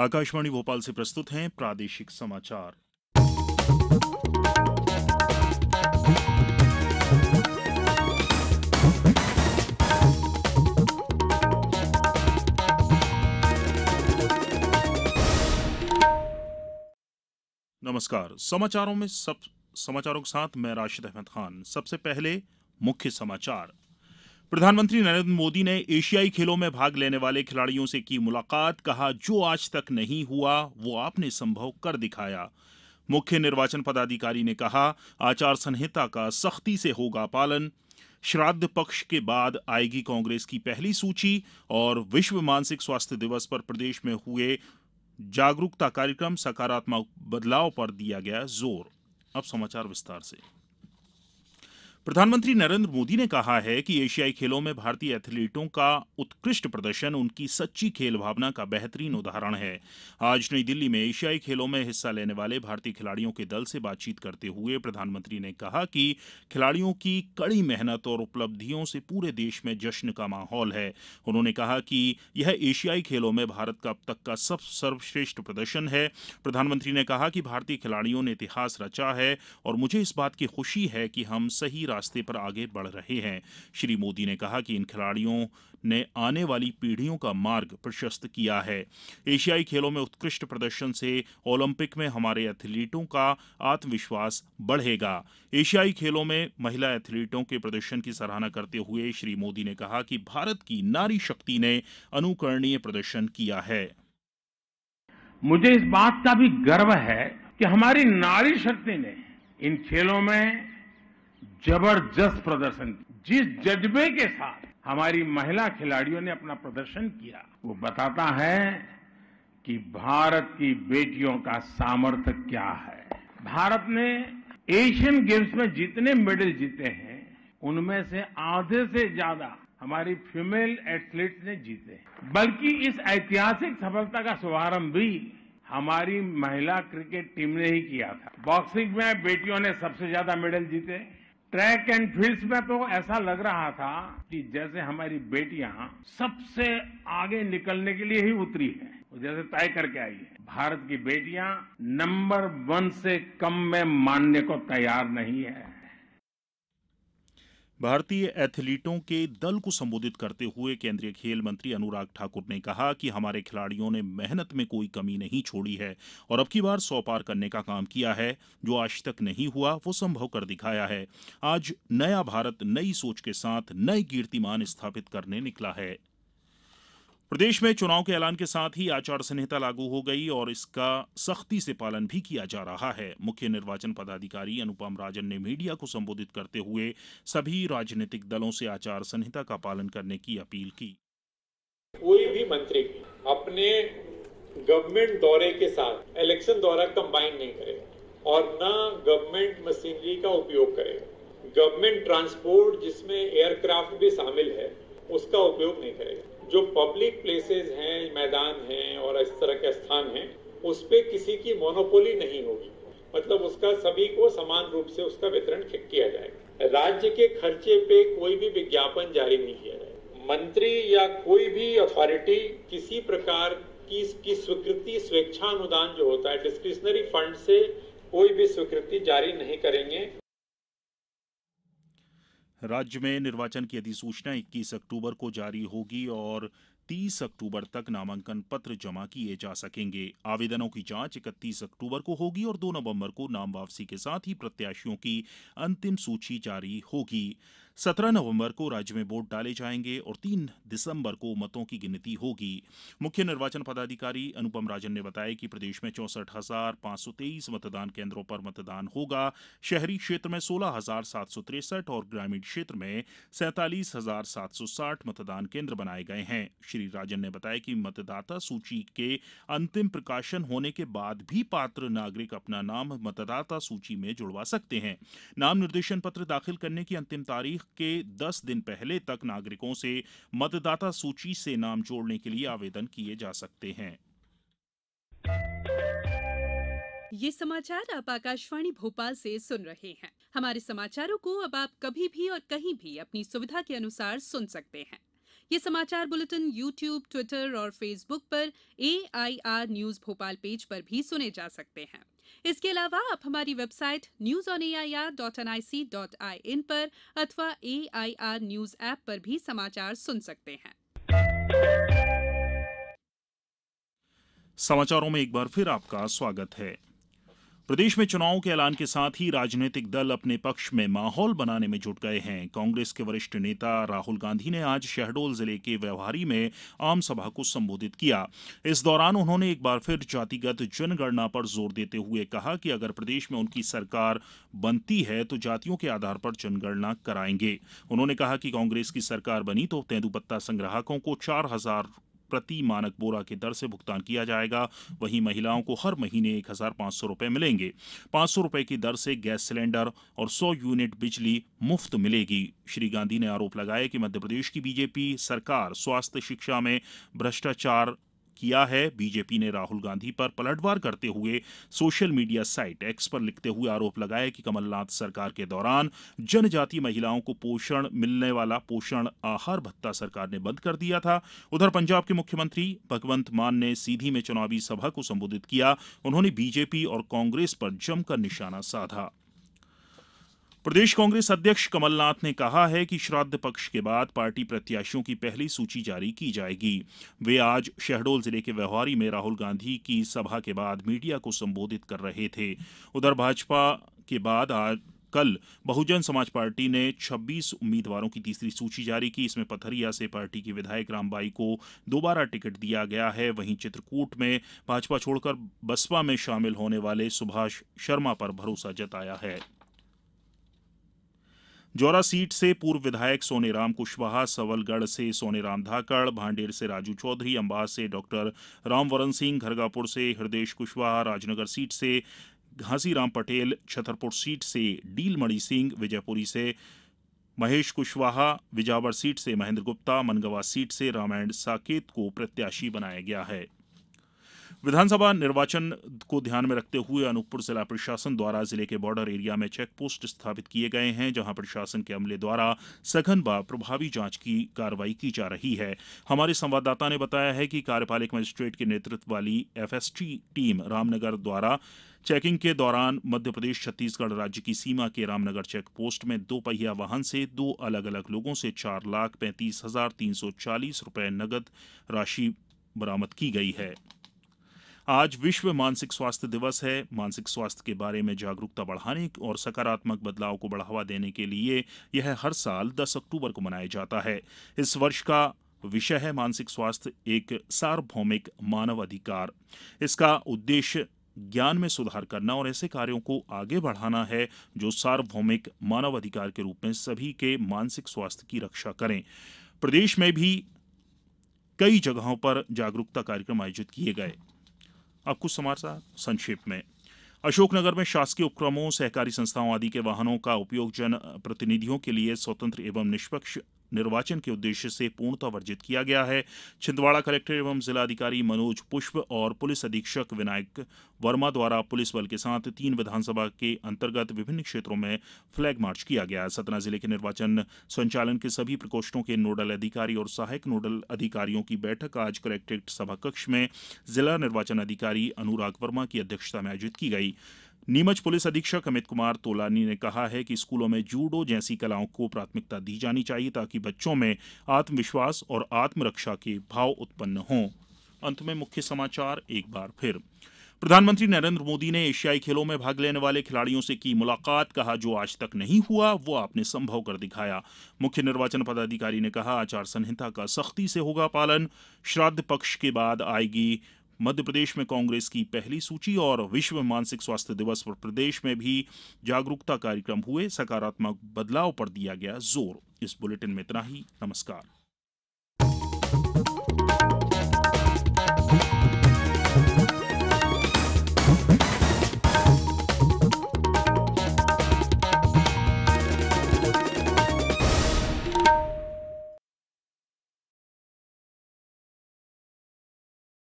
आकाशवाणी भोपाल से प्रस्तुत हैं प्रादेशिक समाचार नमस्कार समाचारों में सब समाचारों के साथ मैं राशिद अहमद खान सबसे पहले मुख्य समाचार प्रधानमंत्री नरेंद्र मोदी ने एशियाई खेलों में भाग लेने वाले खिलाड़ियों से की मुलाकात कहा जो आज तक नहीं हुआ वो आपने संभव कर दिखाया मुख्य निर्वाचन पदाधिकारी ने कहा आचार संहिता का सख्ती से होगा पालन श्राद्ध पक्ष के बाद आएगी कांग्रेस की पहली सूची और विश्व मानसिक स्वास्थ्य दिवस पर प्रदेश में हुए जागरूकता कार्यक्रम सकारात्मक बदलाव पर दिया गया जोर अब समाचार विस्तार से प्रधानमंत्री नरेंद्र मोदी ने कहा है कि एशियाई खेलों में भारतीय एथलीटों का उत्कृष्ट प्रदर्शन उनकी सच्ची खेल भावना का बेहतरीन उदाहरण है आज नई दिल्ली में एशियाई खेलों में हिस्सा लेने वाले भारतीय खिलाड़ियों के दल से बातचीत करते हुए प्रधानमंत्री ने कहा कि खिलाड़ियों की कड़ी मेहनत और उपलब्धियों से पूरे देश में जश्न का माहौल है उन्होंने कहा कि यह एशियाई खेलों में भारत का अब तक का सब सर्वश्रेष्ठ प्रदर्शन है प्रधानमंत्री ने कहा कि भारतीय खिलाड़ियों ने इतिहास रचा है और मुझे इस बात की खुशी है कि हम सही रास्ते पर आगे बढ़ रहे हैं श्री मोदी ने कहा कि इन खिलाड़ियों ने आने वाली पीढ़ियों का मार्ग प्रशस्त किया है एशियाई खेलों में उत्कृष्ट प्रदर्शन से ओलंपिक में हमारे एथलीटों का आत्मविश्वास बढ़ेगा एशियाई खेलों में महिला एथलीटों के प्रदर्शन की सराहना करते हुए श्री मोदी ने कहा कि भारत की नारी शक्ति ने अनुकरणीय प्रदर्शन किया है मुझे इस बात का भी गर्व है कि हमारी नारी शक्ति ने इन खेलों में जबरदस्त प्रदर्शन जिस जज्बे के साथ हमारी महिला खिलाड़ियों ने अपना प्रदर्शन किया वो बताता है कि भारत की बेटियों का सामर्थ्य क्या है भारत ने एशियन गेम्स में जितने मेडल जीते हैं उनमें से आधे से ज्यादा हमारी फीमेल एथलीट्स ने जीते बल्कि इस ऐतिहासिक सफलता का शुभारंभ भी हमारी महिला क्रिकेट टीम ने ही किया था बॉक्सिंग में बेटियों ने सबसे ज्यादा मेडल जीते ट्रैक एंड फील्ड्स में तो ऐसा लग रहा था कि जैसे हमारी बेटियां सबसे आगे निकलने के लिए ही उतरी है जैसे तय करके आई है भारत की बेटियां नंबर वन से कम में मानने को तैयार नहीं है भारतीय एथलीटों के दल को संबोधित करते हुए केंद्रीय खेल मंत्री अनुराग ठाकुर ने कहा कि हमारे खिलाड़ियों ने मेहनत में कोई कमी नहीं छोड़ी है और अब की बार सौ पार करने का काम किया है जो आज तक नहीं हुआ वो संभव कर दिखाया है आज नया भारत नई सोच के साथ नए कीर्तिमान स्थापित करने निकला है प्रदेश में चुनाव के ऐलान के साथ ही आचार संहिता लागू हो गई और इसका सख्ती से पालन भी किया जा रहा है मुख्य निर्वाचन पदाधिकारी अनुपम राजन ने मीडिया को संबोधित करते हुए सभी राजनीतिक दलों से आचार संहिता का पालन करने की अपील की कोई भी मंत्री अपने गवर्नमेंट दौरे के साथ इलेक्शन दौरा कंबाइन नहीं करे और न गवर्नमेंट मशीनरी का उपयोग करे गवर्नमेंट ट्रांसपोर्ट जिसमें एयरक्राफ्ट भी शामिल है उसका उपयोग नहीं करेगा जो पब्लिक प्लेसेस हैं मैदान हैं और इस तरह के स्थान हैं उस पर किसी की मोनोपोली नहीं होगी मतलब उसका सभी को समान रूप से उसका वितरण किया जाएगा राज्य के खर्चे पे कोई भी विज्ञापन जारी नहीं किया जाए मंत्री या कोई भी अथॉरिटी किसी प्रकार की, की स्वीकृति स्वेच्छा अनुदान जो होता है डिस्क्रिशनरी फंड से कोई भी स्वीकृति जारी नहीं करेंगे राज्य में निर्वाचन की अधिसूचना इक्कीस अक्टूबर को जारी होगी और तीस अक्टूबर तक नामांकन पत्र जमा किए जा सकेंगे आवेदनों की जांच इकतीस अक्टूबर को होगी और दो नवंबर को नाम वापसी के साथ ही प्रत्याशियों की अंतिम सूची जारी होगी सत्रह नवम्बर को राज्य में वोट डाले जाएंगे और तीन दिसंबर को मतों की गिनती होगी मुख्य निर्वाचन पदाधिकारी अनुपम राजन ने बताया कि प्रदेश में चौसठ हजार पांच सौ तेईस मतदान केंद्रों पर मतदान होगा शहरी क्षेत्र में सोलह हजार सात सौ तिरसठ और ग्रामीण क्षेत्र में सैतालीस हजार सात सौ साठ मतदान केंद्र बनाए गए हैं श्री राजन ने बताया कि मतदाता सूची के अंतिम प्रकाशन होने के बाद भी पात्र नागरिक अपना नाम मतदाता सूची में जुड़वा सकते हैं नाम निर्देशन पत्र दाखिल करने की अंतिम तारीख तारीख के दस दिन पहले तक नागरिकों से मतदाता सूची से नाम जोड़ने के लिए आवेदन किए जा सकते हैं ये समाचार आप आकाशवाणी भोपाल से सुन रहे हैं हमारे समाचारों को अब आप कभी भी और कहीं भी अपनी सुविधा के अनुसार सुन सकते हैं ये समाचार बुलेटिन यूट्यूब ट्विटर और फेसबुक पर ए न्यूज भोपाल पेज पर भी सुने जा सकते हैं इसके अलावा आप हमारी website news on A I R dot N I C dot I N पर अथवा A I R news app पर भी समाचार सुन सकते हैं समाचारों में एक बार फिर आपका स्वागत है प्रदेश में चुनाव के ऐलान के साथ ही राजनीतिक दल अपने पक्ष में माहौल बनाने में जुट गए हैं कांग्रेस के वरिष्ठ नेता राहुल गांधी ने आज शहडोल जिले के व्यवहारी में आम सभा को संबोधित किया इस दौरान उन्होंने एक बार फिर जातिगत जनगणना पर जोर देते हुए कहा कि अगर प्रदेश में उनकी सरकार बनती है तो जातियों के आधार पर जनगणना कराएंगे उन्होंने कहा कि कांग्रेस की सरकार बनी तो तेंदुपत्ता संग्राहकों को चार हजार प्रति मानक बोरा की दर से भुगतान किया जाएगा वहीं महिलाओं को हर महीने एक हजार पांच सौ रुपए मिलेंगे पांच सौ रुपए की दर से गैस सिलेंडर और सौ यूनिट बिजली मुफ्त मिलेगी श्री गांधी ने आरोप लगाया कि मध्यप्रदेश की बीजेपी सरकार स्वास्थ्य शिक्षा में भ्रष्टाचार किया है बीजेपी ने राहुल गांधी पर पलटवार करते हुए सोशल मीडिया साइट एक्स पर लिखते हुए आरोप लगाया कि कमलनाथ सरकार के दौरान जनजातीय महिलाओं को पोषण मिलने वाला पोषण आहार भत्ता सरकार ने बंद कर दिया था उधर पंजाब के मुख्यमंत्री भगवंत मान ने सीधी में चुनावी सभा को संबोधित किया उन्होंने बीजेपी और कांग्रेस पर जमकर निशाना साधा प्रदेश कांग्रेस अध्यक्ष कमलनाथ ने कहा है कि श्राद्ध पक्ष के बाद पार्टी प्रत्याशियों की पहली सूची जारी की जाएगी वे आज शहडोल जिले के व्यवहारी में राहुल गांधी की सभा के बाद मीडिया को संबोधित कर रहे थे उधर भाजपा के बाद आज कल बहुजन समाज पार्टी ने 26 उम्मीदवारों की तीसरी सूची जारी की इसमें पथरिया से पार्टी की विधायक रामबाई को दोबारा टिकट दिया गया है वहीं चित्रकूट में भाजपा छोड़कर बसपा में शामिल होने वाले सुभाष शर्मा पर भरोसा जताया है जौरा सीट से पूर्व विधायक सोनेराम कुशवाहा सवलगढ़ से सोनेराम धाकड़ भांडेर से राजू चौधरी अंबाह से डॉक्टर रामवरण सिंह खरगापुर से हृदय कुशवाहा राजनगर सीट से घासीराम पटेल छतरपुर सीट से डीलमणि सिंह विजयपुरी से महेश कुशवाहा विजावर सीट से महेंद्र गुप्ता मनगवा सीट से रामायण साकेत को प्रत्याशी बनाया गया है विधानसभा निर्वाचन को ध्यान में रखते हुए अनूपपुर जिला प्रशासन द्वारा जिले के बॉर्डर एरिया में चेक पोस्ट स्थापित किए गए हैं जहां प्रशासन के अमले द्वारा सघन व प्रभावी जांच की कार्रवाई की जा रही है हमारे संवाददाता ने बताया है कि कार्यपालिक मजिस्ट्रेट के नेतृत्व वाली एफएसटी टीम रामनगर द्वारा चेकिंग के दौरान मध्य प्रदेश छत्तीसगढ़ राज्य की सीमा के रामनगर चेक पोस्ट में दो पहिया वाहन से दो अलग अलग लोगों से चार लाख पैंतीस हजार तीन सौ चालीस रुपये नकद राशि बरामद की गई है आज विश्व मानसिक स्वास्थ्य दिवस है मानसिक स्वास्थ्य के बारे में जागरूकता बढ़ाने और सकारात्मक बदलाव को बढ़ावा देने के लिए यह हर साल 10 अक्टूबर को मनाया जाता है इस वर्ष का विषय है मानसिक स्वास्थ्य एक सार्वभौमिक मानव अधिकार इसका उद्देश्य ज्ञान में सुधार करना और ऐसे कार्यों को आगे बढ़ाना है जो सार्वभौमिक मानव अधिकार के रूप में सभी के मानसिक स्वास्थ्य की रक्षा करें प्रदेश में भी कई जगहों पर जागरूकता कार्यक्रम आयोजित किए गए अब कुछ समाचार संक्षेप में अशोकनगर में शासकीय उपक्रमों सहकारी संस्थाओं आदि के वाहनों का उपयोग जन प्रतिनिधियों के लिए स्वतंत्र एवं निष्पक्ष निर्वाचन के उद्देश्य से पूर्णतः वर्जित किया गया है छिंदवाड़ा कलेक्टर एवं जिलाधिकारी मनोज पुष्प और पुलिस अधीक्षक विनायक वर्मा द्वारा पुलिस बल के साथ तीन विधानसभा के अंतर्गत विभिन्न क्षेत्रों में फ्लैग मार्च किया गया सतना जिले के निर्वाचन संचालन के सभी प्रकोष्ठों के नोडल अधिकारी और सहायक नोडल अधिकारियों की बैठक आज कलेक्ट्रेट सभाकक्ष में जिला निर्वाचन अधिकारी अनुराग वर्मा की अध्यक्षता में आयोजित की गई नीमच पुलिस अधीक्षक अमित कुमार तोलानी ने कहा है कि स्कूलों में जूडो जैसी कलाओं को प्राथमिकता दी जानी चाहिए ताकि बच्चों में आत्मविश्वास और आत्मरक्षा के भाव उत्पन्न हों अंत में मुख्य समाचार एक बार फिर प्रधानमंत्री नरेंद्र मोदी ने एशियाई खेलों में भाग लेने वाले खिलाड़ियों से की मुलाकात कहा जो आज तक नहीं हुआ वो आपने संभव कर दिखाया मुख्य निर्वाचन पदाधिकारी ने कहा आचार संहिता का सख्ती से होगा पालन श्राद्ध पक्ष के बाद आएगी मध्य प्रदेश में कांग्रेस की पहली सूची और विश्व मानसिक स्वास्थ्य दिवस पर प्रदेश में भी जागरूकता कार्यक्रम हुए सकारात्मक बदलाव पर दिया गया जोर इस बुलेटिन में इतना ही नमस्कार